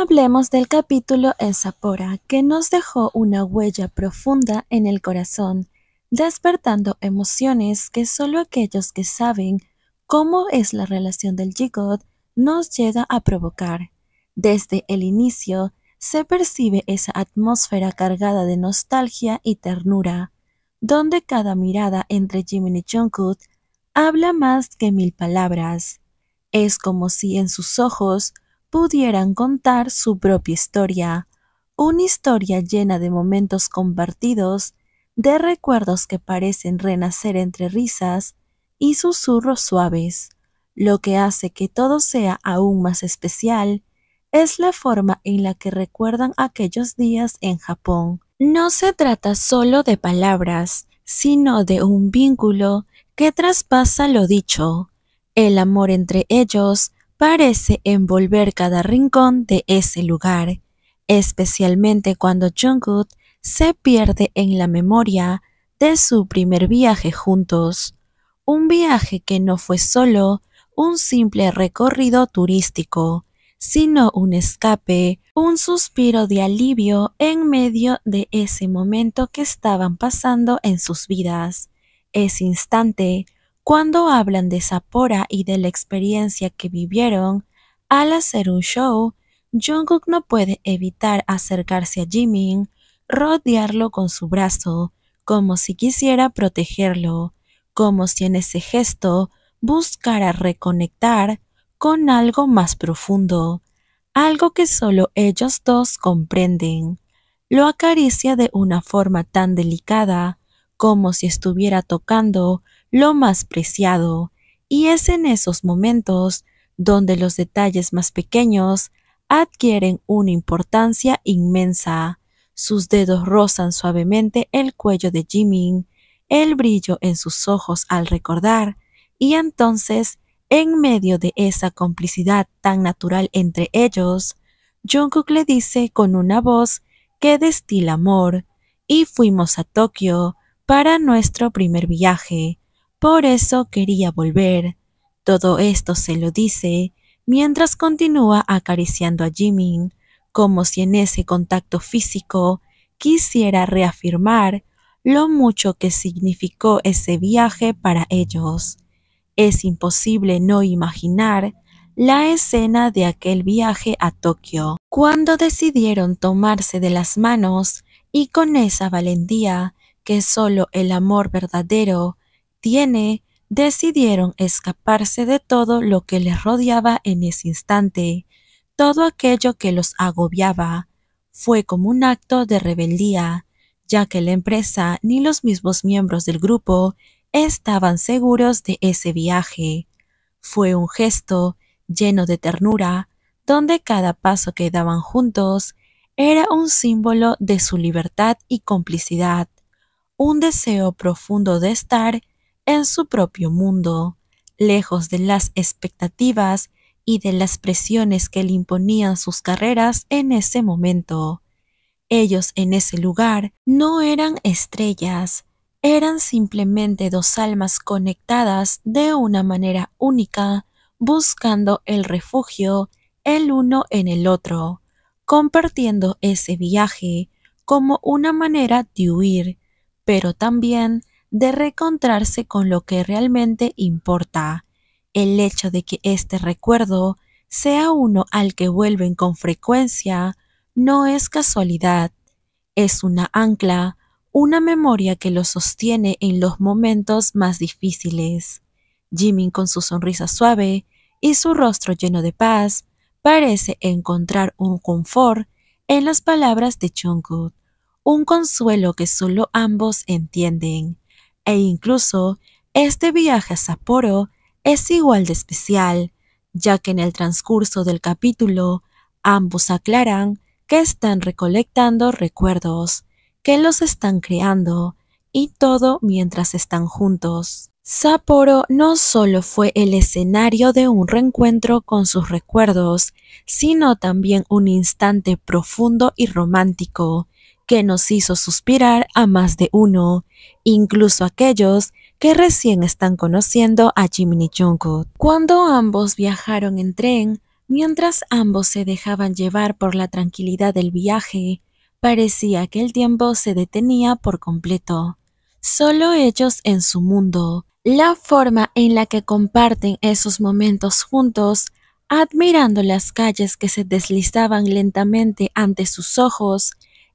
Hablemos del capítulo en Sapora, que nos dejó una huella profunda en el corazón, despertando emociones que solo aquellos que saben cómo es la relación del Jigot nos llega a provocar. Desde el inicio se percibe esa atmósfera cargada de nostalgia y ternura, donde cada mirada entre Jimin y Jungkook habla más que mil palabras. Es como si en sus ojos pudieran contar su propia historia, una historia llena de momentos compartidos, de recuerdos que parecen renacer entre risas y susurros suaves. Lo que hace que todo sea aún más especial es la forma en la que recuerdan aquellos días en Japón. No se trata solo de palabras, sino de un vínculo que traspasa lo dicho. El amor entre ellos parece envolver cada rincón de ese lugar, especialmente cuando Jungkook se pierde en la memoria de su primer viaje juntos, un viaje que no fue solo un simple recorrido turístico, sino un escape, un suspiro de alivio en medio de ese momento que estaban pasando en sus vidas. Ese instante cuando hablan de Sapora y de la experiencia que vivieron, al hacer un show, Jungkook no puede evitar acercarse a Jimin, rodearlo con su brazo, como si quisiera protegerlo, como si en ese gesto buscara reconectar con algo más profundo, algo que solo ellos dos comprenden. Lo acaricia de una forma tan delicada, como si estuviera tocando lo más preciado, y es en esos momentos donde los detalles más pequeños adquieren una importancia inmensa. Sus dedos rozan suavemente el cuello de Jimin, el brillo en sus ojos al recordar, y entonces, en medio de esa complicidad tan natural entre ellos, Jungkook le dice con una voz que destila amor, y fuimos a Tokio para nuestro primer viaje, por eso quería volver. Todo esto se lo dice mientras continúa acariciando a Jimin, como si en ese contacto físico quisiera reafirmar lo mucho que significó ese viaje para ellos. Es imposible no imaginar la escena de aquel viaje a Tokio, cuando decidieron tomarse de las manos y con esa valentía que solo el amor verdadero tiene, decidieron escaparse de todo lo que les rodeaba en ese instante. Todo aquello que los agobiaba fue como un acto de rebeldía, ya que la empresa ni los mismos miembros del grupo estaban seguros de ese viaje. Fue un gesto lleno de ternura, donde cada paso que daban juntos era un símbolo de su libertad y complicidad, un deseo profundo de estar en su propio mundo, lejos de las expectativas y de las presiones que le imponían sus carreras en ese momento. Ellos en ese lugar no eran estrellas, eran simplemente dos almas conectadas de una manera única, buscando el refugio el uno en el otro, compartiendo ese viaje como una manera de huir, pero también de reencontrarse con lo que realmente importa. El hecho de que este recuerdo sea uno al que vuelven con frecuencia no es casualidad, es una ancla, una memoria que lo sostiene en los momentos más difíciles. Jimmy con su sonrisa suave y su rostro lleno de paz parece encontrar un confort en las palabras de Jungkook, un consuelo que solo ambos entienden e incluso este viaje a Sapporo es igual de especial, ya que en el transcurso del capítulo ambos aclaran que están recolectando recuerdos, que los están creando, y todo mientras están juntos. Sapporo no solo fue el escenario de un reencuentro con sus recuerdos, sino también un instante profundo y romántico, que nos hizo suspirar a más de uno, incluso aquellos que recién están conociendo a Jiminy Jungkook. Cuando ambos viajaron en tren, mientras ambos se dejaban llevar por la tranquilidad del viaje, parecía que el tiempo se detenía por completo. Solo ellos en su mundo. La forma en la que comparten esos momentos juntos, admirando las calles que se deslizaban lentamente ante sus ojos,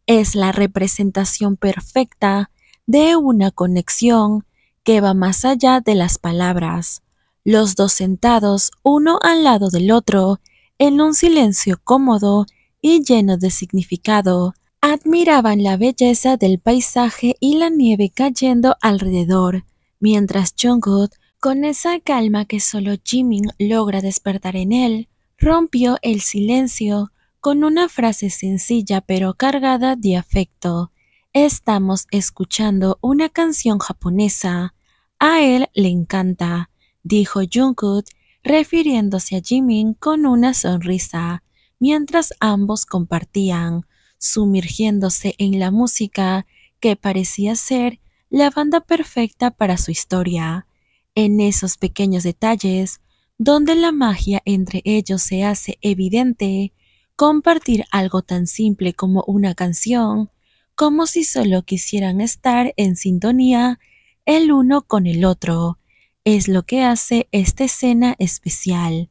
es la representación perfecta de una conexión que va más allá de las palabras, los dos sentados uno al lado del otro, en un silencio cómodo y lleno de significado, admiraban la belleza del paisaje y la nieve cayendo alrededor, mientras Jungkook, con esa calma que solo Jimin logra despertar en él, rompió el silencio con una frase sencilla pero cargada de afecto, estamos escuchando una canción japonesa. A él le encanta, dijo Jungkook, refiriéndose a Jimin con una sonrisa, mientras ambos compartían, sumergiéndose en la música que parecía ser la banda perfecta para su historia. En esos pequeños detalles, donde la magia entre ellos se hace evidente, compartir algo tan simple como una canción, como si solo quisieran estar en sintonía el uno con el otro. Es lo que hace esta escena especial.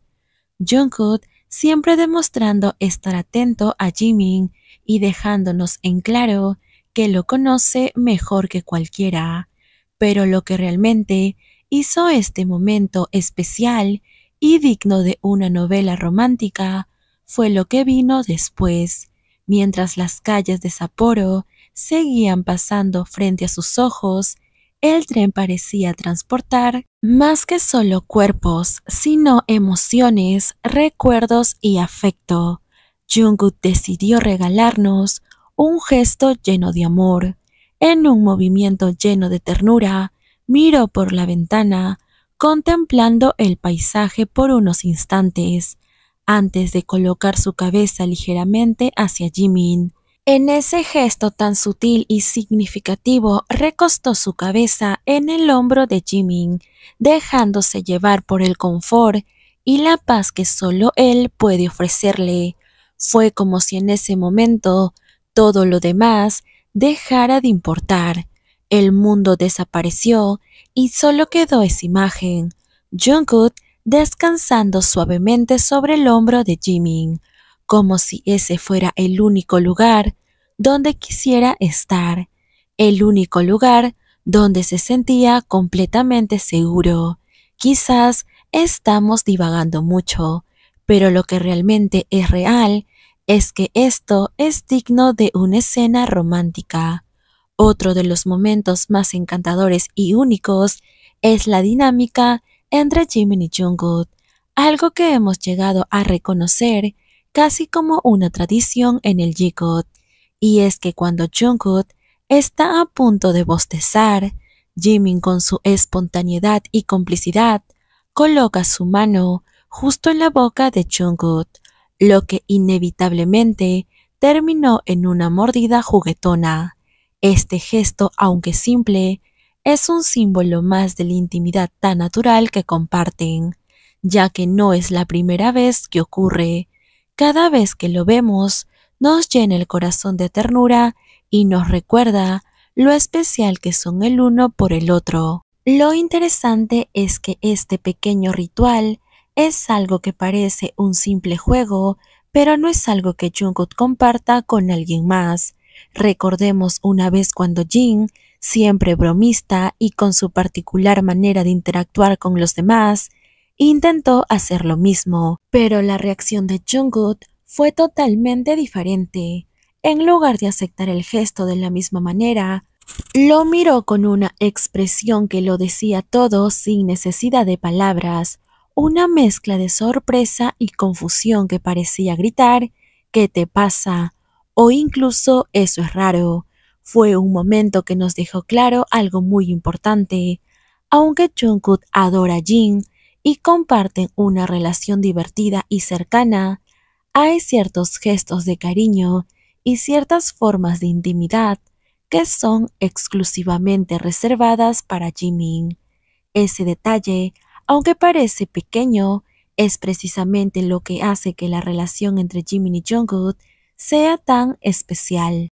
Jungkook siempre demostrando estar atento a Jimin y dejándonos en claro que lo conoce mejor que cualquiera. Pero lo que realmente hizo este momento especial y digno de una novela romántica fue lo que vino después, mientras las calles de Sapporo seguían pasando frente a sus ojos, el tren parecía transportar más que solo cuerpos, sino emociones, recuerdos y afecto. Jungkook decidió regalarnos un gesto lleno de amor. En un movimiento lleno de ternura, miró por la ventana, contemplando el paisaje por unos instantes, antes de colocar su cabeza ligeramente hacia Jimin. En ese gesto tan sutil y significativo, recostó su cabeza en el hombro de Jimin, dejándose llevar por el confort y la paz que solo él puede ofrecerle. Fue como si en ese momento todo lo demás dejara de importar. El mundo desapareció y solo quedó esa imagen. Jungkook descansando suavemente sobre el hombro de Jimin, como si ese fuera el único lugar donde quisiera estar, el único lugar donde se sentía completamente seguro. Quizás estamos divagando mucho, pero lo que realmente es real es que esto es digno de una escena romántica. Otro de los momentos más encantadores y únicos es la dinámica entre Jimin y Jungkook, algo que hemos llegado a reconocer casi como una tradición en el Jigot, y es que cuando Jungkook está a punto de bostezar, Jimin con su espontaneidad y complicidad coloca su mano justo en la boca de Jungkook, lo que inevitablemente terminó en una mordida juguetona. Este gesto, aunque simple, es un símbolo más de la intimidad tan natural que comparten, ya que no es la primera vez que ocurre. Cada vez que lo vemos, nos llena el corazón de ternura y nos recuerda lo especial que son el uno por el otro. Lo interesante es que este pequeño ritual es algo que parece un simple juego, pero no es algo que Jungkook comparta con alguien más. Recordemos una vez cuando Jin siempre bromista y con su particular manera de interactuar con los demás, intentó hacer lo mismo, pero la reacción de Jungkook fue totalmente diferente. En lugar de aceptar el gesto de la misma manera, lo miró con una expresión que lo decía todo sin necesidad de palabras, una mezcla de sorpresa y confusión que parecía gritar, ¿qué te pasa? o incluso eso es raro. Fue un momento que nos dejó claro algo muy importante. Aunque Jungkook adora a Jin y comparten una relación divertida y cercana, hay ciertos gestos de cariño y ciertas formas de intimidad que son exclusivamente reservadas para Jimin. Ese detalle, aunque parece pequeño, es precisamente lo que hace que la relación entre Jimin y Jungkook sea tan especial.